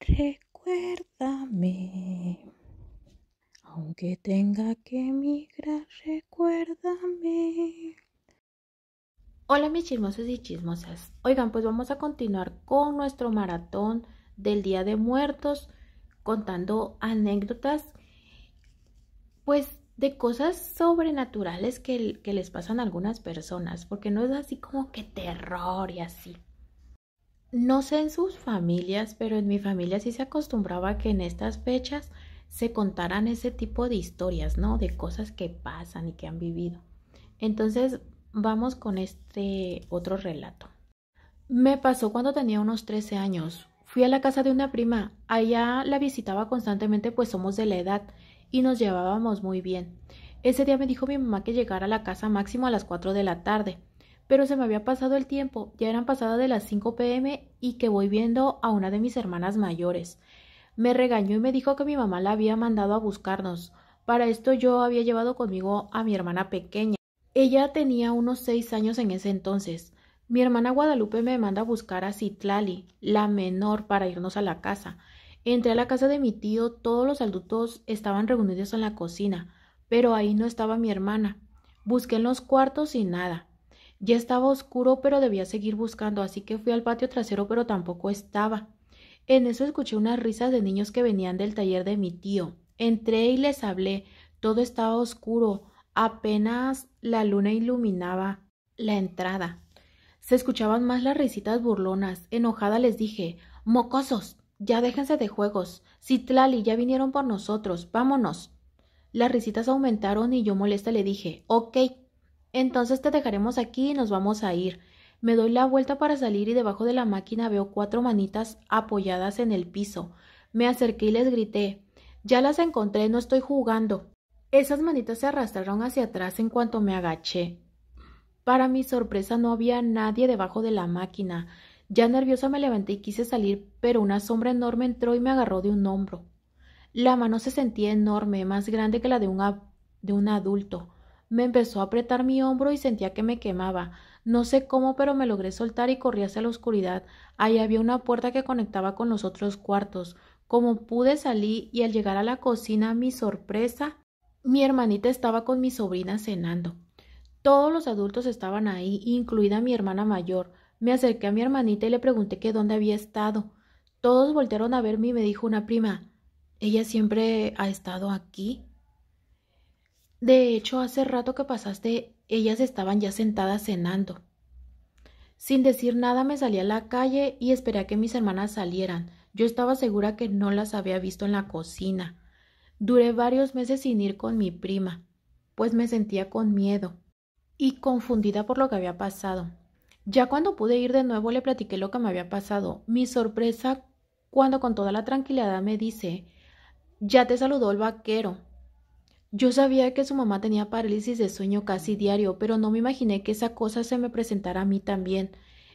Recuérdame, aunque tenga que emigrar, recuérdame. Hola mis chismosos y chismosas. Oigan, pues vamos a continuar con nuestro maratón del Día de Muertos, contando anécdotas, pues de cosas sobrenaturales que, que les pasan a algunas personas, porque no es así como que terror y así. No sé en sus familias, pero en mi familia sí se acostumbraba que en estas fechas se contaran ese tipo de historias, ¿no? De cosas que pasan y que han vivido. Entonces, vamos con este otro relato. Me pasó cuando tenía unos 13 años. Fui a la casa de una prima. Allá la visitaba constantemente, pues somos de la edad y nos llevábamos muy bien. Ese día me dijo mi mamá que llegara a la casa máximo a las cuatro de la tarde pero se me había pasado el tiempo, ya eran pasadas de las 5 pm y que voy viendo a una de mis hermanas mayores. Me regañó y me dijo que mi mamá la había mandado a buscarnos. Para esto yo había llevado conmigo a mi hermana pequeña. Ella tenía unos seis años en ese entonces. Mi hermana Guadalupe me manda a buscar a Citlali, la menor, para irnos a la casa. Entré a la casa de mi tío, todos los adultos estaban reunidos en la cocina, pero ahí no estaba mi hermana. Busqué en los cuartos y nada. Ya estaba oscuro, pero debía seguir buscando, así que fui al patio trasero, pero tampoco estaba. En eso escuché unas risas de niños que venían del taller de mi tío. Entré y les hablé. Todo estaba oscuro. Apenas la luna iluminaba la entrada. Se escuchaban más las risitas burlonas. Enojada les dije Mocosos. Ya déjense de juegos. Citlali, ya vinieron por nosotros. Vámonos. Las risitas aumentaron y yo molesta le dije Ok, entonces te dejaremos aquí y nos vamos a ir. Me doy la vuelta para salir y debajo de la máquina veo cuatro manitas apoyadas en el piso. Me acerqué y les grité Ya las encontré, no estoy jugando. Esas manitas se arrastraron hacia atrás en cuanto me agaché. Para mi sorpresa no había nadie debajo de la máquina. Ya nerviosa me levanté y quise salir, pero una sombra enorme entró y me agarró de un hombro. La mano se sentía enorme, más grande que la de un, de un adulto me empezó a apretar mi hombro y sentía que me quemaba. No sé cómo, pero me logré soltar y corrí hacia la oscuridad. Ahí había una puerta que conectaba con los otros cuartos. Como pude salí y al llegar a la cocina, mi sorpresa, mi hermanita estaba con mi sobrina cenando. Todos los adultos estaban ahí, incluida mi hermana mayor. Me acerqué a mi hermanita y le pregunté que dónde había estado. Todos voltearon a verme y me dijo una prima, ¿ella siempre ha estado aquí? De hecho, hace rato que pasaste, ellas estaban ya sentadas cenando. Sin decir nada me salí a la calle y esperé a que mis hermanas salieran. Yo estaba segura que no las había visto en la cocina. Duré varios meses sin ir con mi prima, pues me sentía con miedo y confundida por lo que había pasado. Ya cuando pude ir de nuevo le platiqué lo que me había pasado. Mi sorpresa cuando con toda la tranquilidad me dice Ya te saludó el vaquero. Yo sabía que su mamá tenía parálisis de sueño casi diario, pero no me imaginé que esa cosa se me presentara a mí también.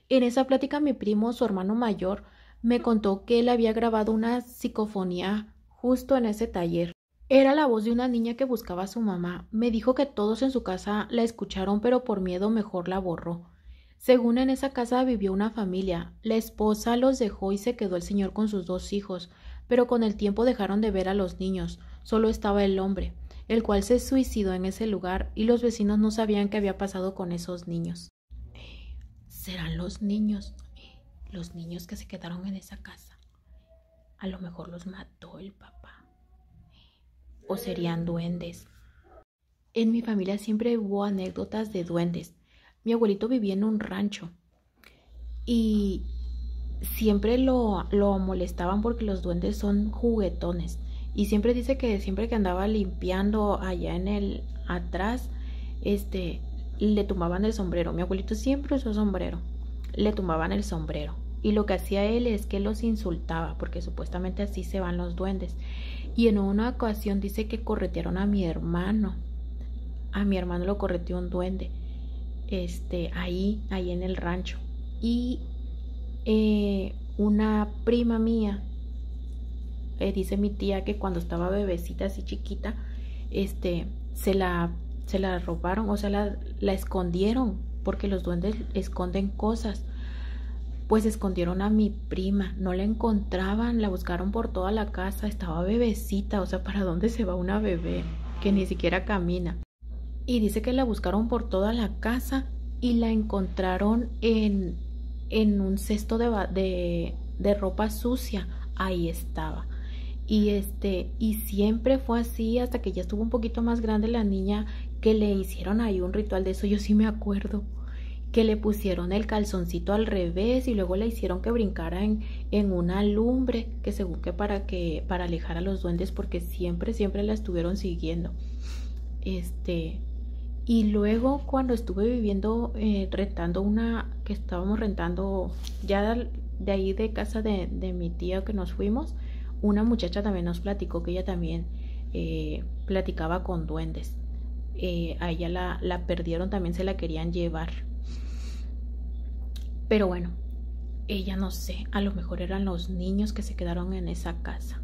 En esa plática mi primo, su hermano mayor, me contó que él había grabado una psicofonía justo en ese taller. Era la voz de una niña que buscaba a su mamá. Me dijo que todos en su casa la escucharon, pero por miedo mejor la borró. Según en esa casa vivió una familia. La esposa los dejó y se quedó el señor con sus dos hijos, pero con el tiempo dejaron de ver a los niños. Solo estaba el hombre el cual se suicidó en ese lugar y los vecinos no sabían qué había pasado con esos niños. Serán los niños, los niños que se quedaron en esa casa. A lo mejor los mató el papá. O serían duendes. En mi familia siempre hubo anécdotas de duendes. Mi abuelito vivía en un rancho y siempre lo, lo molestaban porque los duendes son juguetones y siempre dice que siempre que andaba limpiando allá en el atrás, este, le tumbaban el sombrero. Mi abuelito siempre usó sombrero. Le tumbaban el sombrero. Y lo que hacía él es que los insultaba, porque supuestamente así se van los duendes. Y en una ocasión dice que corretearon a mi hermano. A mi hermano lo correteó un duende. Este, ahí, ahí en el rancho. Y eh, una prima mía eh, dice mi tía que cuando estaba bebecita así chiquita, este, se la, se la robaron, o sea, la, la escondieron, porque los duendes esconden cosas. Pues escondieron a mi prima, no la encontraban, la buscaron por toda la casa, estaba bebecita, o sea, ¿para dónde se va una bebé que ni siquiera camina? y dice que la buscaron por toda la casa y la encontraron en, en un cesto de, de, ropa sucia. Ahí estaba. Y este, y siempre fue así hasta que ya estuvo un poquito más grande la niña que le hicieron ahí un ritual de eso, yo sí me acuerdo que le pusieron el calzoncito al revés y luego le hicieron que brincara en, en, una lumbre, que según que para que para alejar a los duendes porque siempre siempre la estuvieron siguiendo. Este y luego cuando estuve viviendo eh, rentando una que estábamos rentando ya de ahí de casa de, de mi tía que nos fuimos, una muchacha también nos platicó que ella también eh, platicaba con duendes. Eh, a ella la, la perdieron, también se la querían llevar. Pero bueno, ella no sé, a lo mejor eran los niños que se quedaron en esa casa.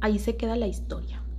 Ahí se queda la historia.